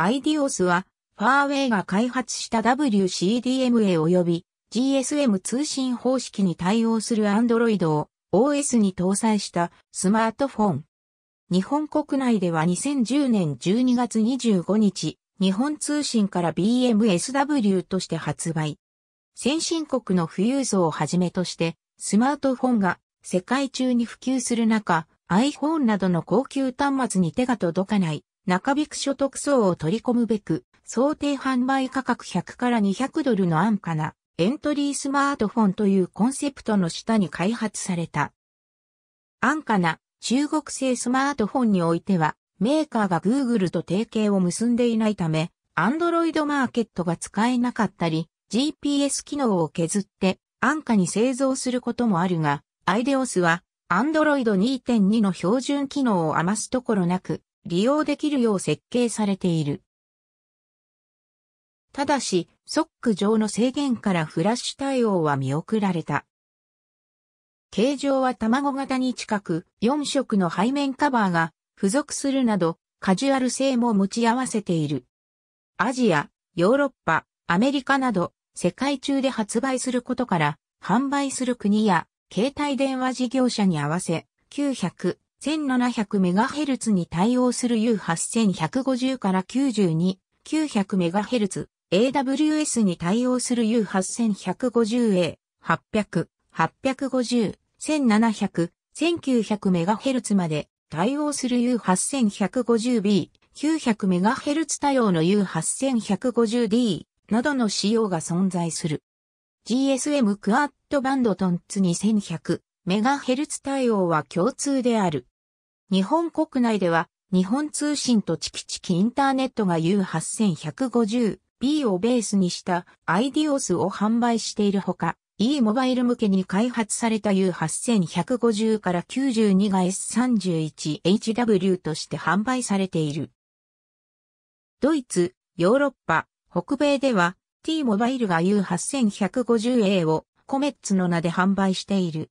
アイディオスは、ファーウェイが開発した WCDMA 及び GSM 通信方式に対応する Android を OS に搭載したスマートフォン。日本国内では2010年12月25日、日本通信から BMSW として発売。先進国の富裕層をはじめとして、スマートフォンが世界中に普及する中、iPhone などの高級端末に手が届かない中引く所得層を取り込むべく、想定販売価格100から200ドルの安価なエントリースマートフォンというコンセプトの下に開発された。安価な中国製スマートフォンにおいては、メーカーが Google と提携を結んでいないため、Android マーケットが使えなかったり、GPS 機能を削って安価に製造することもあるが、iDeos は Android 2.2の標準機能を余すところなく利用できるよう設計されている。ただし、ソック上の制限からフラッシュ対応は見送られた。形状は卵型に近く、4色の背面カバーが付属するなど、カジュアル性も持ち合わせている。アジア、ヨーロッパ、アメリカなど、世界中で発売することから、販売する国や、携帯電話事業者に合わせ、900、1700MHz に対応する U8150 から92、900MHz、AWS に対応する U8150A、800、850、1700、1900MHz まで対応する U8150B、900MHz 対応の U8150D などの仕様が存在する。GSM クアッドバンドトンツ2100、メガヘルツ対応は共通である。日本国内では、日本通信とチキチキインターネットが U8150B をベースにした IDOS を販売しているほか、e モバイル向けに開発された U8150 から92が S31HW として販売されている。ドイツ、ヨーロッパ、北米では T モバイルが U8150A をコメッツの名で販売している。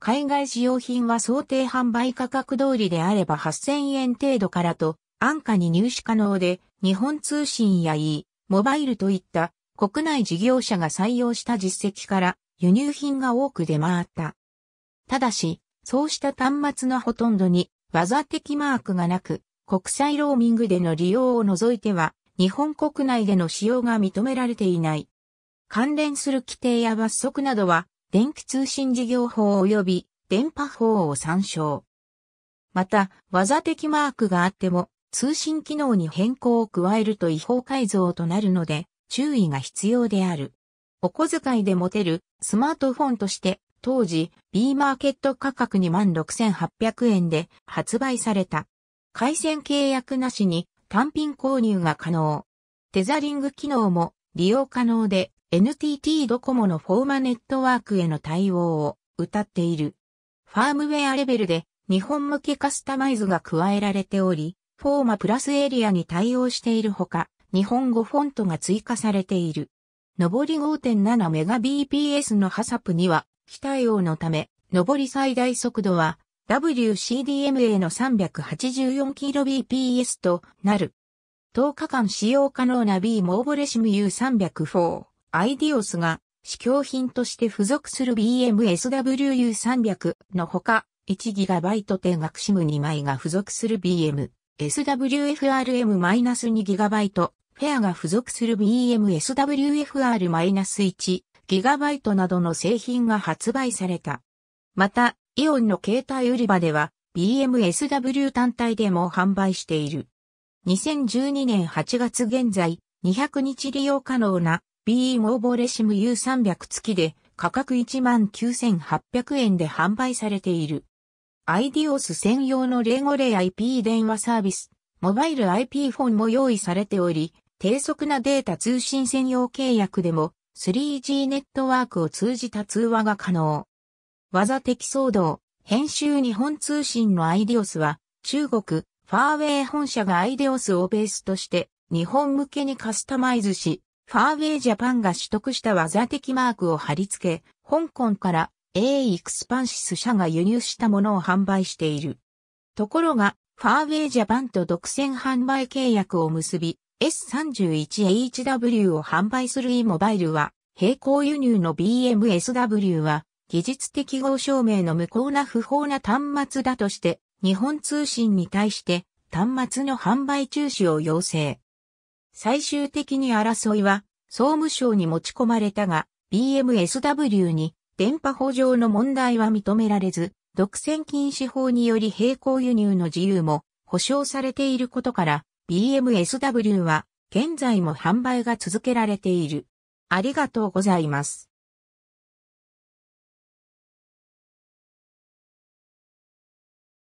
海外使用品は想定販売価格通りであれば8000円程度からと安価に入手可能で、日本通信や E、モバイルといった国内事業者が採用した実績から輸入品が多く出回った。ただし、そうした端末のほとんどに技的マークがなく、国際ローミングでの利用を除いては、日本国内での使用が認められていない。関連する規定や罰則などは電気通信事業法及び電波法を参照。また、技的マークがあっても、通信機能に変更を加えると違法改造となるので、注意が必要である。お小遣いで持てるスマートフォンとして、当時、B マーケット価格26,800円で発売された。回線契約なしに単品購入が可能。テザリング機能も利用可能で、NTT ドコモのフォーマネットワークへの対応を謳っている。ファームウェアレベルで日本向けカスタマイズが加えられており、フォーマプラスエリアに対応しているほか、日本語フォントが追加されている。上り 5.7Mbps のハサプには非対応のため、上り最大速度は WCDMA の 384kbps となる。10日間使用可能な B モーボレシム U304。アイディオスが試供品として付属する BMSWU300 のほか、1GB 定額 SIM2 枚が付属する BM、SWFRM-2GB、フェアが付属する BM、SWFR-1GB などの製品が発売された。また、イオンの携帯売り場では、BMSW 単体でも販売している。2012年8月現在、200日利用可能な BE モーボレシム U300 付きで価格19,800円で販売されている。iDios 専用のレゴレ i p 電話サービス、モバイル IP フォンも用意されており、低速なデータ通信専用契約でも 3G ネットワークを通じた通話が可能。技的騒動、編集日本通信の iDios は、中国、ファーウェイ本社が iDios をベースとして、日本向けにカスタマイズし、ファーウェイジャパンが取得した技的マークを貼り付け、香港から A エクスパンシス社が輸入したものを販売している。ところが、ファーウェイジャパンと独占販売契約を結び、S31H W を販売する e モバイルは、並行輸入の BMSW は、技術適合証明の無効な不法な端末だとして、日本通信に対して、端末の販売中止を要請。最終的に争いは総務省に持ち込まれたが、BMSW に電波法上の問題は認められず、独占禁止法により並行輸入の自由も保障されていることから、BMSW は現在も販売が続けられている。ありがとうございます。